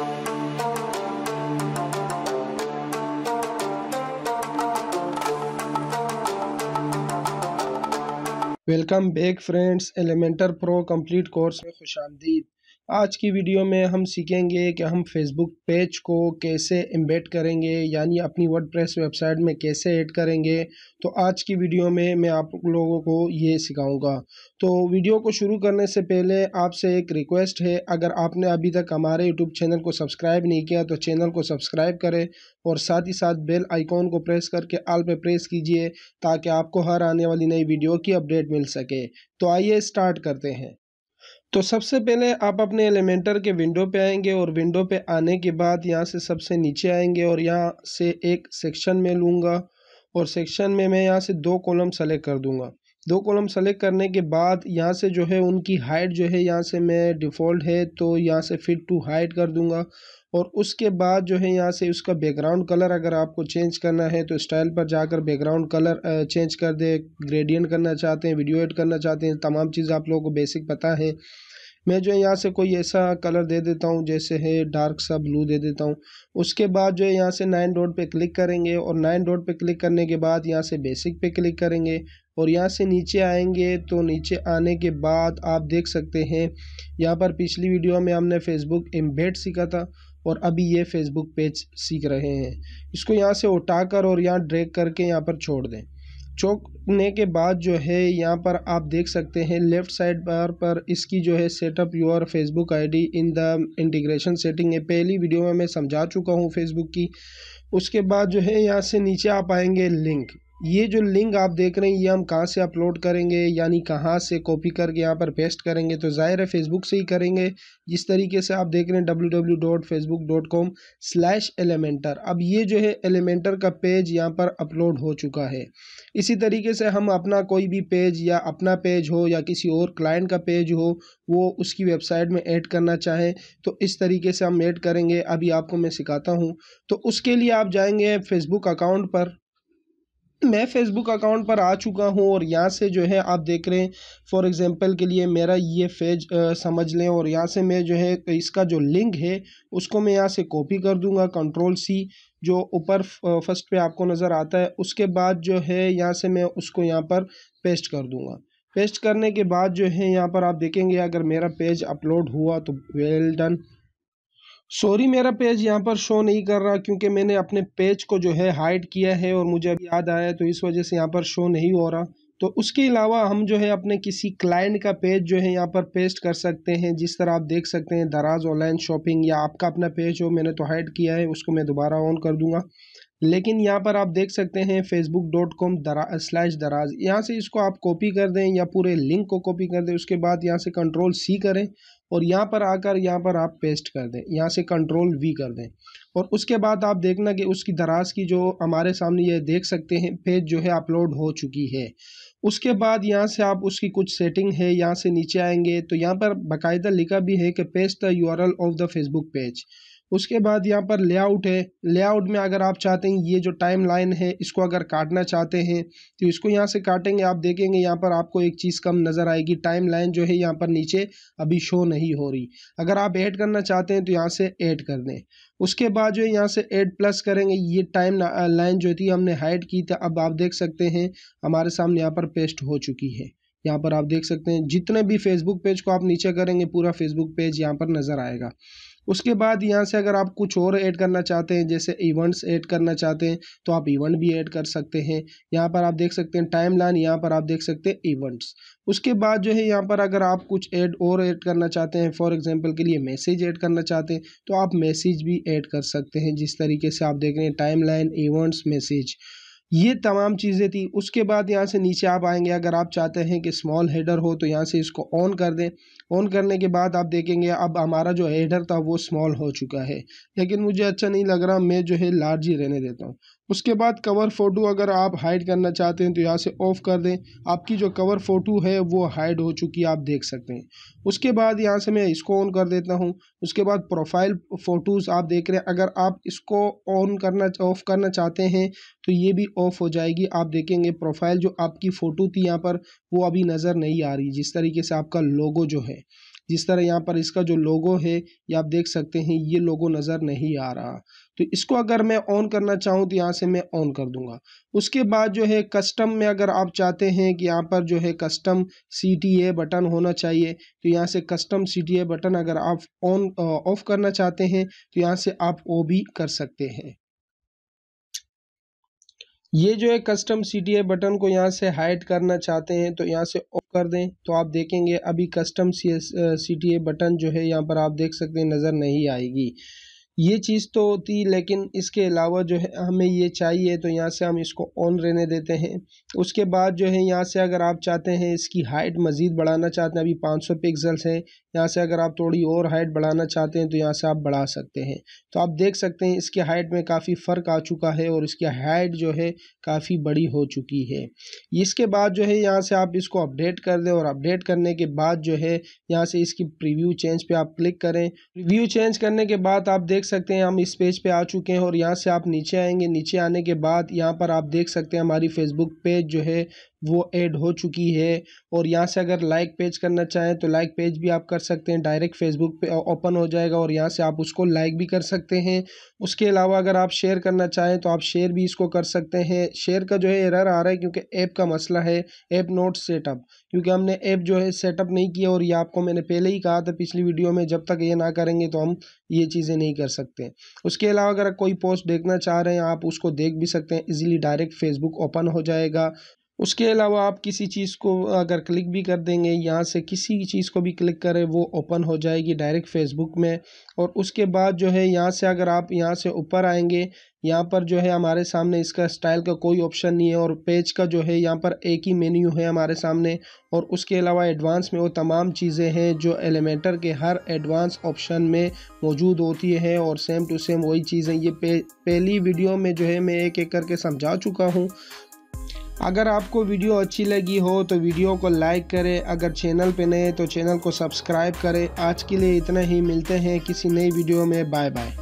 welcome back friends Elementor pro complete course में खुश आमदीद आज की वीडियो में हम सीखेंगे कि हम फेसबुक पेज को कैसे एम्बेड करेंगे यानी अपनी वर्डप्रेस वेबसाइट में कैसे ऐड करेंगे तो आज की वीडियो में मैं आप लोगों को ये सिखाऊंगा तो वीडियो को शुरू करने से पहले आपसे एक रिक्वेस्ट है अगर आपने अभी तक हमारे यूट्यूब चैनल को सब्सक्राइब नहीं किया तो चैनल को सब्सक्राइब करें और साथ ही साथ बेल आइकॉन को प्रेस करके आल पर प्रेस कीजिए ताकि आपको हर आने वाली नई वीडियो की अपडेट मिल सके तो आइए स्टार्ट करते हैं तो सबसे पहले आप अपने एलिमेंटर के विंडो पे आएंगे और विंडो पे आने के बाद यहाँ से सबसे नीचे आएंगे और यहाँ से एक सेक्शन में लूँगा और सेक्शन में मैं यहाँ से दो कॉलम सेलेक्ट कर दूँगा दो कॉलम सेलेक्ट करने के बाद यहाँ से जो है उनकी हाइट जो है यहाँ से मैं डिफ़ॉल्ट है तो यहाँ से फिट टू हाइट कर दूंगा और उसके बाद जो है यहाँ से उसका बैकग्राउंड कलर अगर आपको चेंज करना है तो स्टाइल पर जाकर बैकग्राउंड कलर चेंज कर दे ग्रेडियंट करना चाहते हैं वीडियो एड करना चाहते हैं तमाम चीज़ आप लोगों को बेसिक पता है मैं जो है यहाँ से कोई ऐसा कलर दे देता हूँ जैसे है डार्क सा ब्लू दे देता हूँ उसके बाद जो है यहाँ से नाइन डॉट पे क्लिक करेंगे और नाइन डॉट पे क्लिक करने के बाद यहाँ से बेसिक पे क्लिक करेंगे और यहाँ से नीचे आएंगे तो नीचे आने के बाद आप देख सकते हैं यहाँ पर पिछली वीडियो में हमने फेसबुक एम्बेड सीखा था और अभी ये फेसबुक पेज सीख रहे हैं इसको यहाँ से उठा और यहाँ ड्रैग करके यहाँ पर छोड़ दें चौकने के बाद जो है यहाँ पर आप देख सकते हैं लेफ्ट साइड बार पर इसकी जो है setup your Facebook ID in the integration setting है पहली वीडियो में मैं समझा चुका हूँ फेसबुक की उसके बाद जो है यहाँ से नीचे आप आएंगे लिंक ये जो लिंक आप देख रहे हैं ये हम कहाँ से अपलोड करेंगे यानी कहाँ से कॉपी करके यहाँ पर पेस्ट करेंगे तो ज़ाहिर है फेसबुक से ही करेंगे जिस तरीके से आप देख रहे हैं W W dot dot com अब ये जो है एलिमेंटर का पेज यहाँ पर अपलोड हो चुका है इसी तरीके से हम अपना कोई भी पेज या अपना पेज हो या किसी और क्लाइंट का पेज हो वो उसकी वेबसाइट में ऐड करना चाहें तो इस तरीके से हम ऐड करेंगे अभी आपको मैं सिखाता हूँ तो उसके लिए आप जाएंगे फेसबुक अकाउंट पर मैं फेसबुक अकाउंट पर आ चुका हूँ और यहाँ से जो है आप देख रहे हैं फॉर एग्ज़ाम्पल के लिए मेरा ये फेज समझ लें और यहाँ से मैं जो है इसका जो लिंक है उसको मैं यहाँ से कॉपी कर दूँगा कंट्रोल सी जो ऊपर फर्स्ट पे आपको नज़र आता है उसके बाद जो है यहाँ से मैं उसको यहाँ पर पेस्ट कर दूँगा पेस्ट करने के बाद जो है यहाँ पर आप देखेंगे अगर मेरा पेज अपलोड हुआ तो वेल डन सॉरी मेरा पेज यहाँ पर शो नहीं कर रहा क्योंकि मैंने अपने पेज को जो है हाइड किया है और मुझे अभी याद आया तो इस वजह से यहाँ पर शो नहीं हो रहा तो उसके अलावा हम जो है अपने किसी क्लाइंट का पेज जो है यहाँ पर पेस्ट कर सकते हैं जिस तरह आप देख सकते हैं दराज ऑनलाइन शॉपिंग या आपका अपना पेज हो मैंने तो हाइड किया है उसको मैं दोबारा ऑन कर दूंगा लेकिन यहाँ पर आप देख सकते हैं फेसबुक डॉट कॉम दरा स्लैश दराज यहाँ से इसको आप कॉपी कर दें या पूरे लिंक को कॉपी कर दें उसके बाद यहाँ से कंट्रोल सी करें और यहाँ पर आकर यहाँ पर आप पेस्ट कर दें यहाँ से कंट्रोल वी कर दें और उसके बाद आप देखना कि उसकी दराज की जो हमारे सामने ये देख सकते हैं पेज जो है अपलोड हो चुकी है उसके बाद यहाँ से आप उसकी कुछ सेटिंग है यहाँ से नीचे आएंगे तो यहाँ पर बाकायदा लिखा भी है कि paste the U of the Facebook page उसके बाद यहाँ पर लेआउट है लेआउट में अगर आप चाहते हैं ये जो टाइम लाइन है इसको अगर काटना चाहते हैं तो इसको यहाँ से काटेंगे आप देखेंगे यहाँ पर आपको एक चीज़ कम नज़र आएगी टाइम लाइन जो है यहाँ पर नीचे अभी शो नहीं हो रही अगर आप ऐड करना चाहते हैं तो यहाँ से ऐड कर दें उसके बाद जो है यहाँ से ऐड प्लस करेंगे ये टाइम लाइन जो थी हमने हाइड की था अब आप देख सकते हैं हमारे सामने यहाँ पर पेस्ट हो चुकी है यहाँ पर आप देख सकते हैं जितने भी फेसबुक पेज को आप नीचे करेंगे पूरा फेसबुक पेज यहाँ पर नज़र आएगा उसके बाद यहाँ से अगर आप कुछ और ऐड करना चाहते हैं जैसे इवेंट्स ऐड करना चाहते हैं तो आप इवेंट भी ऐड कर सकते हैं यहाँ पर आप देख सकते हैं टाइम लाइन यहाँ पर आप देख सकते हैं इवेंट्स उसके बाद जो है यहाँ पर अगर आप कुछ ऐड और ऐड करना चाहते हैं फॉर एग्जांपल के लिए मैसेज ऐड करना चाहते हैं तो आप मैसेज भी ऐड कर सकते हैं जिस तरीके से आप देख रहे हैं टाइम लाइन इवेंट्स मैसेज ये तमाम चीज़ें थी उसके बाद यहाँ से नीचे आप आएंगे अगर आप चाहते हैं कि स्मॉल हेडर हो तो यहाँ से इसको ऑन कर दें ऑन करने के बाद आप देखेंगे अब हमारा जो हेडर था वो स्मॉल हो चुका है लेकिन मुझे अच्छा नहीं लग रहा मैं जो है लार्ज ही रहने देता हूँ उसके बाद कवर फ़ोटो अगर आप हाइड करना चाहते हैं तो यहाँ से ऑफ़ कर दें आपकी जो कवर फ़ोटो है वो हाइड हो चुकी है आप देख सकते हैं उसके बाद यहाँ से मैं इसको ऑन कर देता हूँ उसके बाद प्रोफाइल फ़ोटोज़ आप देख रहे हैं अगर आप इसको ऑन करना ऑफ़ करना चाहते हैं तो ये भी ऑफ़ हो जाएगी आप देखेंगे प्रोफाइल जो आपकी फ़ोटो थी यहाँ पर वो अभी नज़र नहीं आ रही जिस तरीके से आपका लोगो जो है जिस तरह यहाँ पर इसका जो लोगो है ये आप देख सकते हैं ये लोगो नज़र नहीं आ रहा तो इसको अगर मैं ऑन करना चाहूँ तो यहाँ से मैं ऑन कर दूँगा उसके बाद जो है कस्टम में अगर आप चाहते हैं कि यहाँ पर जो है custom C T A button होना चाहिए तो यहाँ से custom C T A button अगर आप ऑन ऑफ uh, करना चाहते हैं तो यहाँ से आप वो भी कर सकते हैं ये जो है कस्टम सी टी बटन को यहाँ से हाइड करना चाहते हैं तो यहाँ से ऑफ कर दें तो आप देखेंगे अभी कस्टम सी टी बटन जो है यहाँ पर आप देख सकते हैं नज़र नहीं आएगी ये चीज़ तो होती लेकिन इसके अलावा जो है हमें ये चाहिए तो यहाँ से हम इसको ऑन रहने देते हैं उसके बाद जो है यहाँ से अगर आप चाहते हैं इसकी हाइट मज़ीद बढ़ाना चाहते हैं अभी 500 सौ पिक्सल्स हैं यहाँ से अगर आप थोड़ी और हाइट बढ़ाना चाहते हैं तो यहाँ से आप बढ़ा सकते हैं तो आप देख सकते हैं इसके हाइट में काफ़ी फ़र्क आ चुका है और इसकी हाइट जो है काफ़ी बड़ी हो चुकी है इसके बाद जो है यहाँ से आप इसको अपडेट कर दें और अपडेट करने के बाद जो है यहाँ से इसकी प्रिव्यू चेंज पर आप क्लिक करें रिव्यू चेंज करने के बाद आप देख सकते हैं हम इस पेज पे आ चुके हैं और यहाँ से आप नीचे आएंगे नीचे आने के बाद यहाँ पर आप देख सकते हैं हमारी फेसबुक पेज जो है वो ऐड हो चुकी है और यहाँ से अगर लाइक पेज करना चाहें तो लाइक पेज भी आप कर सकते हैं डायरेक्ट फेसबुक पे ओपन हो जाएगा और यहाँ से आप उसको लाइक भी कर सकते हैं उसके अलावा अगर आप शेयर करना चाहें तो आप शेयर भी इसको कर सकते हैं शेयर का जो है एरर आ रहा है क्योंकि ऐप का मसला है ऐप नोट सेटअप क्योंकि हमने ऐप जो है सेटअप नहीं किया और ये आपको मैंने पहले ही कहा था पिछली वीडियो में जब तक ये ना करेंगे तो हम ये चीज़ें नहीं कर सकते उसके अलावा अगर कोई पोस्ट देखना चाह रहे हैं आप उसको देख भी सकते हैं इजीली डायरेक्ट फेसबुक ओपन हो जाएगा उसके अलावा आप किसी चीज़ को अगर क्लिक भी कर देंगे यहाँ से किसी चीज़ को भी क्लिक करें वो ओपन हो जाएगी डायरेक्ट फेसबुक में और उसके बाद जो है यहाँ से अगर आप यहाँ से ऊपर आएंगे यहाँ पर जो है हमारे सामने इसका स्टाइल का कोई ऑप्शन नहीं है और पेज का जो है यहाँ पर एक ही मेन्यू है हमारे सामने और उसके अलावा एडवांस में वो तमाम चीज़ें हैं जो एलिमेंटर के हर एडवांस ऑप्शन में मौजूद होती है और सेम टू सेम वही चीज़ें ये पहली वीडियो में जो है मैं एक एक करके समझा चुका हूँ अगर आपको वीडियो अच्छी लगी हो तो वीडियो को लाइक करें अगर चैनल पे नए तो चैनल को सब्सक्राइब करें आज के लिए इतना ही मिलते हैं किसी नई वीडियो में बाय बाय